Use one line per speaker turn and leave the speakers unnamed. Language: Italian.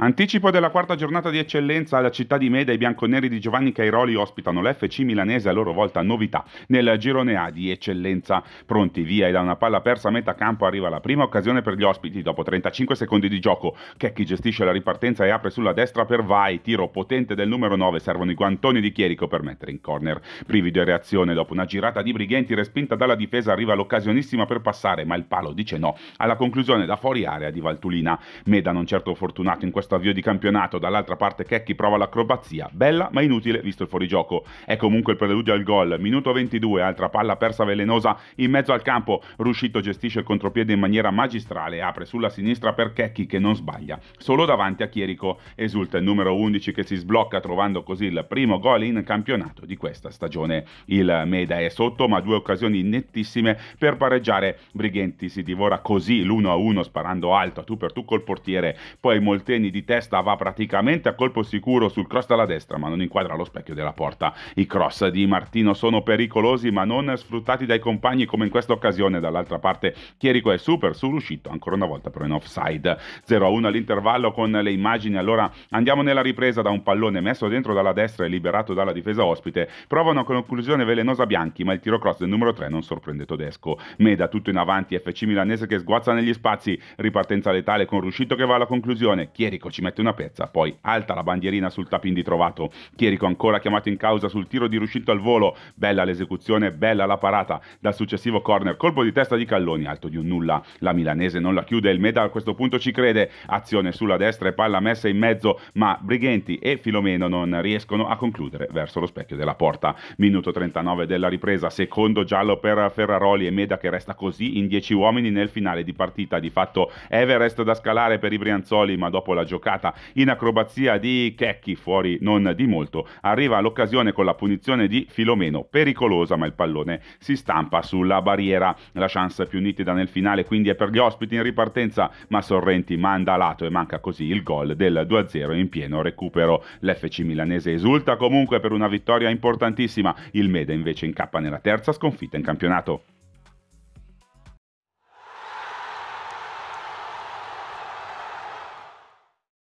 Anticipo della quarta giornata di eccellenza alla città di Meda, i bianconeri di Giovanni Cairoli ospitano l'FC milanese a loro volta novità nel girone A di eccellenza. Pronti via e da una palla persa a metà campo arriva la prima occasione per gli ospiti dopo 35 secondi di gioco. Checchi gestisce la ripartenza e apre sulla destra per Vai, tiro potente del numero 9, servono i guantoni di Chierico per mettere in corner. Privido e reazione dopo una girata di Brighenti respinta dalla difesa arriva l'occasionissima per passare, ma il palo dice no alla conclusione da fuori area di Valtulina. Meda non certo fortunato in questo questo avvio di campionato, dall'altra parte Checchi prova l'acrobazia, bella ma inutile visto il fuorigioco. È comunque il preludio al gol, minuto 22, altra palla persa velenosa in mezzo al campo, Ruscito gestisce il contropiede in maniera magistrale, apre sulla sinistra per Checchi che non sbaglia, solo davanti a Chierico, esulta il numero 11 che si sblocca trovando così il primo gol in campionato di questa stagione. Il Meda è sotto ma due occasioni nettissime per pareggiare, Brighenti si divora così l'1-1 sparando alto a tu per tu col portiere, poi Molteni di di testa va praticamente a colpo sicuro sul cross dalla destra, ma non inquadra lo specchio della porta. I cross di Martino sono pericolosi, ma non sfruttati dai compagni come in questa occasione. Dall'altra parte Chierico è super sull'uscito, ancora una volta però in offside. 0-1 all'intervallo con le immagini. Allora andiamo nella ripresa da un pallone messo dentro dalla destra e liberato dalla difesa ospite. Provano con conclusione velenosa bianchi, ma il tiro cross del numero 3 non sorprende tedesco. Meda tutto in avanti, FC milanese che sguazza negli spazi, ripartenza letale con Ruscito che va alla conclusione. Chierico attacco, ci mette una pezza, poi alta la bandierina sul tapin di trovato, Chierico ancora chiamato in causa sul tiro di riuscito al volo, bella l'esecuzione, bella la parata dal successivo corner, colpo di testa di Calloni, alto di un nulla, la milanese non la chiude, il Meda a questo punto ci crede, azione sulla destra e palla messa in mezzo, ma Brighenti e Filomeno non riescono a concludere verso lo specchio della porta. Minuto 39 della ripresa, secondo giallo per Ferraroli e Meda che resta così in 10 uomini nel finale di partita, di fatto Everest da scalare per i Brianzoli, ma dopo la giocata giocata in acrobazia di Checchi fuori non di molto, arriva l'occasione con la punizione di Filomeno, pericolosa ma il pallone si stampa sulla barriera, la chance più nitida nel finale quindi è per gli ospiti in ripartenza ma Sorrenti manda a lato e manca così il gol del 2-0 in pieno recupero, l'FC milanese esulta comunque per una vittoria importantissima, il Meda invece incappa nella terza sconfitta in campionato.